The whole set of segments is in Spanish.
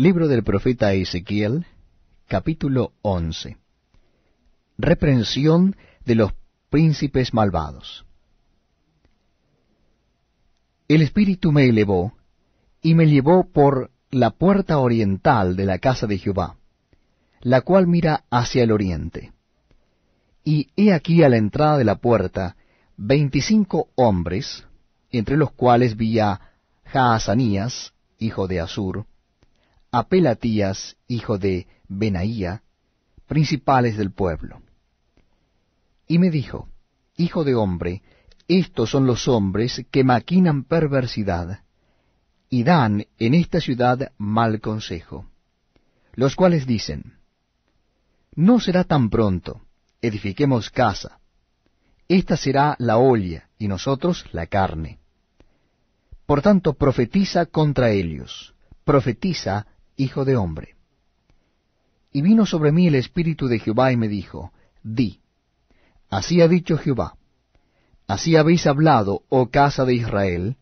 Libro del profeta Ezequiel, capítulo 11. Reprensión de los príncipes malvados. El Espíritu me elevó y me llevó por la puerta oriental de la casa de Jehová, la cual mira hacia el oriente. Y he aquí a la entrada de la puerta veinticinco hombres, entre los cuales vi a Jaazanías, hijo de Asur, Apelatías, hijo de Benaía, principales del pueblo. Y me dijo, Hijo de hombre, estos son los hombres que maquinan perversidad, y dan en esta ciudad mal consejo, los cuales dicen, No será tan pronto, edifiquemos casa, esta será la olla, y nosotros la carne. Por tanto, profetiza contra ellos, profetiza hijo de hombre. Y vino sobre mí el Espíritu de Jehová y me dijo, Di, así ha dicho Jehová, así habéis hablado, oh casa de Israel,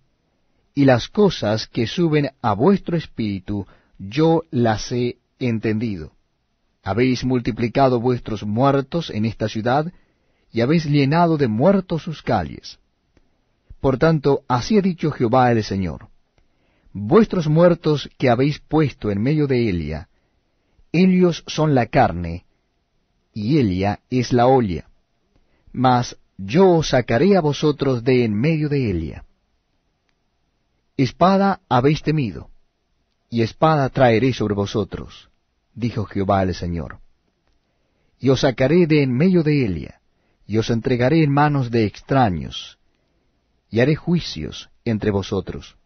y las cosas que suben a vuestro espíritu yo las he entendido. Habéis multiplicado vuestros muertos en esta ciudad, y habéis llenado de muertos sus calles. Por tanto, así ha dicho Jehová el Señor Vuestros muertos que habéis puesto en medio de Elia, ellos son la carne, y Elia es la olla. Mas yo os sacaré a vosotros de en medio de Elia. Espada habéis temido, y espada traeré sobre vosotros, dijo Jehová el Señor. Y os sacaré de en medio de Elia, y os entregaré en manos de extraños, y haré juicios entre vosotros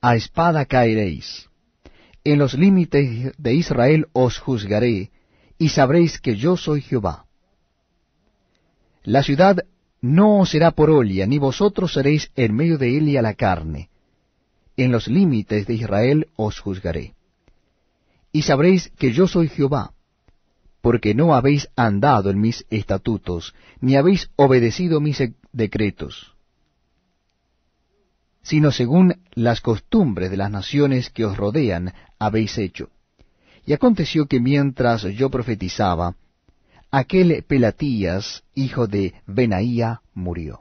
a espada caeréis. En los límites de Israel os juzgaré, y sabréis que yo soy Jehová. La ciudad no os será por olla, ni vosotros seréis en medio de ella la carne. En los límites de Israel os juzgaré. Y sabréis que yo soy Jehová, porque no habéis andado en mis estatutos, ni habéis obedecido mis decretos sino según las costumbres de las naciones que os rodean habéis hecho. Y aconteció que mientras yo profetizaba, aquel Pelatías, hijo de Benaía, murió.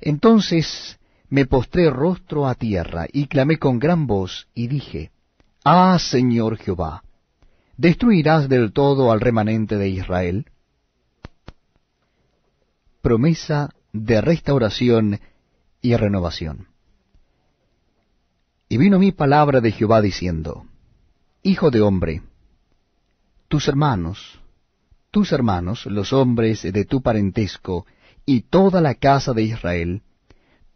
Entonces me postré rostro a tierra y clamé con gran voz y dije, Ah, Señor Jehová, ¿destruirás del todo al remanente de Israel? Promesa de restauración y renovación. Y vino mi palabra de Jehová diciendo, Hijo de hombre, tus hermanos, tus hermanos, los hombres de tu parentesco, y toda la casa de Israel,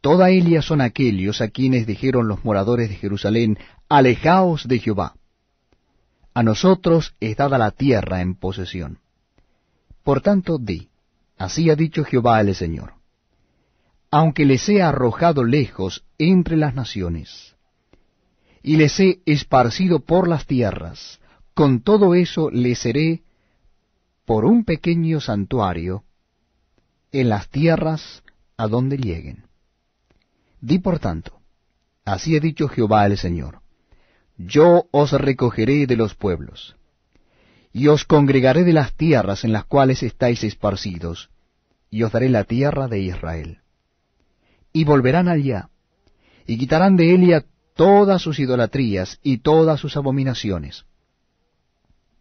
toda ella son aquellos a quienes dijeron los moradores de Jerusalén, Alejaos de Jehová. A nosotros es dada la tierra en posesión. Por tanto, di, así ha dicho Jehová el Señor, aunque le sea arrojado lejos entre las naciones, y les he esparcido por las tierras, con todo eso les seré por un pequeño santuario en las tierras a donde lleguen. Di por tanto, así ha dicho Jehová el Señor, yo os recogeré de los pueblos, y os congregaré de las tierras en las cuales estáis esparcidos, y os daré la tierra de Israel. Y volverán allá, y quitarán de Elia todas sus idolatrías y todas sus abominaciones.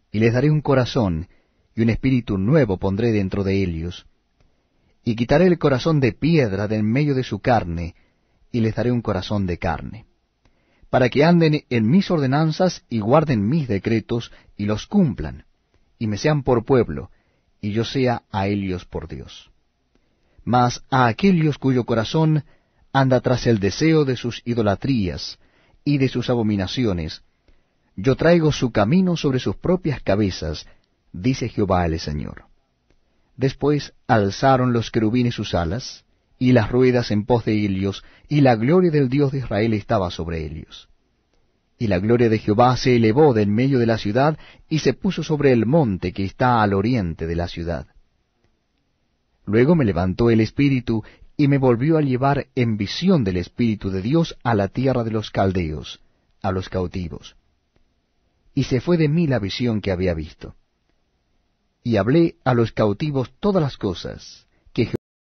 Y les daré un corazón y un espíritu nuevo pondré dentro de ellos, y quitaré el corazón de piedra del medio de su carne, y les daré un corazón de carne, para que anden en mis ordenanzas y guarden mis decretos y los cumplan, y me sean por pueblo, y yo sea a ellos por Dios. Mas a aquellos cuyo corazón anda tras el deseo de sus idolatrías, y de sus abominaciones, yo traigo su camino sobre sus propias cabezas, dice Jehová el Señor. Después alzaron los querubines sus alas, y las ruedas en pos de ellos, y la gloria del Dios de Israel estaba sobre ellos. Y la gloria de Jehová se elevó del medio de la ciudad, y se puso sobre el monte que está al oriente de la ciudad. Luego me levantó el espíritu, y me volvió a llevar en visión del Espíritu de Dios a la tierra de los caldeos, a los cautivos. Y se fue de mí la visión que había visto. Y hablé a los cautivos todas las cosas,